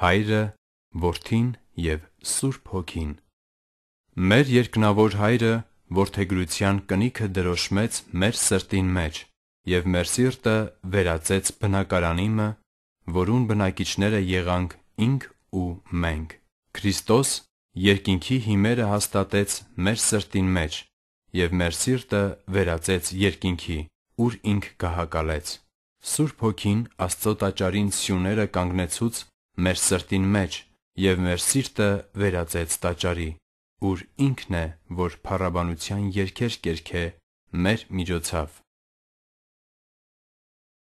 Հայրը, Որդին եւ Սուրբ Հոգին։ Մեր երկնավոր Հայրը, որդեգրության կնիքը դրոշմեց մեր սրտին մեջ, եւ մեր սիրտը վերածեց բնակարանիմը, որուն բնակիչները եղանք ինք ու մենք։ Քրիստոս երկինքի հիմերը հաստատեց մեր սրտին մեջ, եւ մեր սիրտը վերածեց երկինքի, ուր ինք կհակալեց։ Սուրբ Հոգին Աստծո տաճարին սյուները կանգնեցուց մեր սրտին մեջ եւ մեր սիրտը վերածեց տաճարի, ուր ինքն է, որ փառաբանության երգեր կերքե մեր միջոցով։